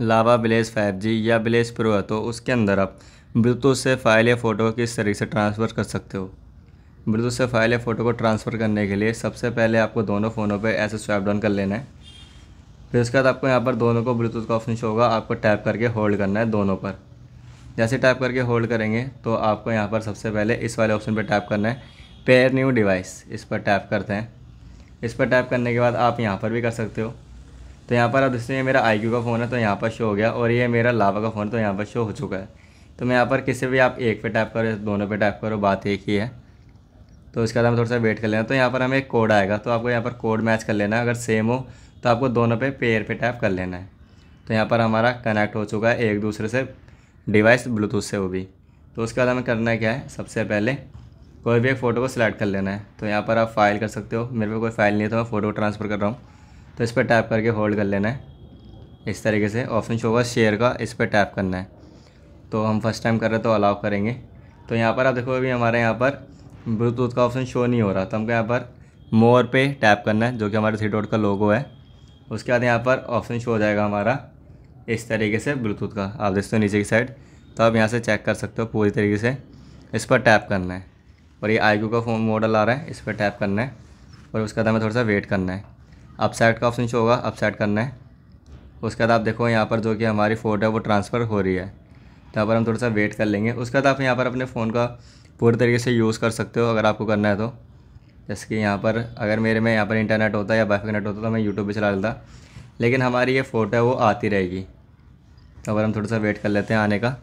लावा bless 5G या bless pro है तो उसके अंदर आप ब्लूटूथ से फ़ाइल या फ़ोटो किस तरीके से ट्रांसफ़र कर सकते हो ब्लूटूथ से फ़ाइल या फ़ोटो को ट्रांसफ़र करने के लिए सबसे पहले आपको दोनों फ़ोनों पर ऐसे स्वैप डाउन कर लेना है फिर उसके बाद आपको यहाँ पर दोनों को ब्लूटूथ का ऑप्शन शो होगा आपको टैप करके होल्ड करना है दोनों पर जैसे टैप करके होल्ड करेंगे तो आपको यहाँ पर सबसे पहले इस वाले ऑप्शन पर टैप करना है पेयर न्यू डिवाइस इस पर टैप करते हैं इस पर टैप करने के बाद आप यहाँ पर भी कर सकते हो तो यहाँ पर आप देखते ये मेरा आई का फ़ोन है तो यहाँ पर शो हो गया और ये मेरा लावा का फ़ोन तो यहाँ पर शो हो चुका है तो मैं यहाँ पर किसी भी आप एक पे टैप करो दोनों पे टैप करो बात एक ही है तो उसके बाद हम थोड़ा सा वेट कर लेना तो यहाँ पर हमें एक कोड आएगा तो आपको यहाँ पर कोड मैच कर लेना है अगर सेम हो तो आपको दोनों पे पेयर पे टैप कर लेना है तो यहाँ पर हमारा कनेक्ट हो चुका है एक दूसरे से डिवाइस ब्लूटूथ से वो भी तो उसके बाद हमें करना है क्या है सबसे पहले कोई भी एक फ़ोटो को सिलेक्ट कर लेना है तो यहाँ पर आप फाइल कर सकते हो मेरे पे कोई फाइल नहीं है तो मैं फ़ोटो ट्रांसफ़र कर रहा हूँ तो इस पर टैप करके होल्ड कर लेना है इस तरीके से ऑप्शन शो होगा शेयर का इस पर टैप करना है तो हम फर्स्ट टाइम कर रहे तो अलाउ करेंगे तो यहाँ पर आप देखो अभी हमारे यहाँ पर ब्लूटूथ का ऑप्शन शो नहीं हो रहा तो हमको यहाँ पर मोर पे टैप करना है जो कि हमारे थ्री डॉट का लोगो है उसके बाद यहाँ पर ऑप्शन शो हो जाएगा हमारा इस तरीके से ब्लूटूथ का आप देखते हो नीचे की साइड तो आप यहाँ से चेक कर सकते हो पूरी तरीके से इस पर टैप करना है और ये आई का फोन मॉडल आ रहा है इस पर टैप करना है और उसके बाद हमें थोड़ा सा वेट करना है अपसाइड का ऑप्शन शो होगा अपसाइड करना है उसके बाद आप देखो यहाँ पर जो कि हमारी फ़ोटो है वो ट्रांसफ़र हो रही है तो यहाँ पर हम थोड़ा सा वेट कर लेंगे उसके बाद आप यहाँ पर अपने फ़ोन का पूरे तरीके से यूज़ कर सकते हो अगर आपको करना है तो जैसे कि यहाँ पर अगर मेरे में यहाँ पर इंटरनेट होता या वाईफाई कनेक्ट होता तो मैं यूट्यूब भी चला लेता लेकिन हमारी ये फ़ोटो है वो आती रहेगी तो अगर हम थोड़ा सा वेट कर लेते हैं आने का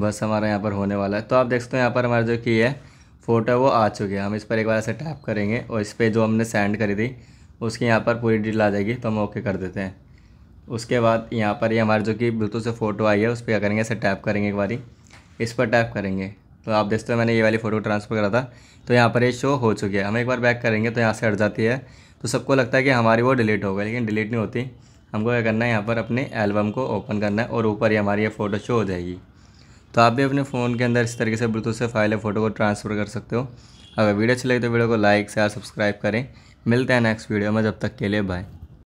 बस हमारा यहाँ पर होने वाला है तो आप देख सकते हो यहाँ पर हमारा जो की है फ़ोटो है वो आ चुकी है हम इस पर एक बार ऐसे टैप करेंगे और इस पर जो हमने सेंड करी थी उसकी यहाँ पर पूरी डिटेल आ जाएगी तो हम ओके कर देते हैं उसके बाद यहाँ पर ये यह हमारे जो कि ब्लूटूथ से फ़ोटो आई है उस पर क्या करेंगे ऐसे टैप करेंगे एक बारी इस पर टैप करेंगे तो आप देखते हो मैंने ये वाली फ़ोटो ट्रांसफ़र करा था तो यहाँ पर ये शो हो चुकी है हम एक बार बैक करेंगे तो यहाँ से हट जाती है तो सबको लगता है कि हमारी वो डिलीट हो गई लेकिन डिलीट नहीं होती हमको क्या करना है यहाँ पर अपने एल्बम को ओपन करना है और ऊपर ही हमारी ये फ़ोटो शो हो जाएगी तो आप भी अपने फ़ोन के अंदर इस तरीके से ब्लूटूथ से फाइल या फ़ोटो को ट्रांसफ़र कर सकते हो अगर वीडियो अच्छी लगे तो वीडियो को लाइक शेयर सब्सक्राइब करें मिलते हैं नेक्स्ट वीडियो में जब तक के लिए बाय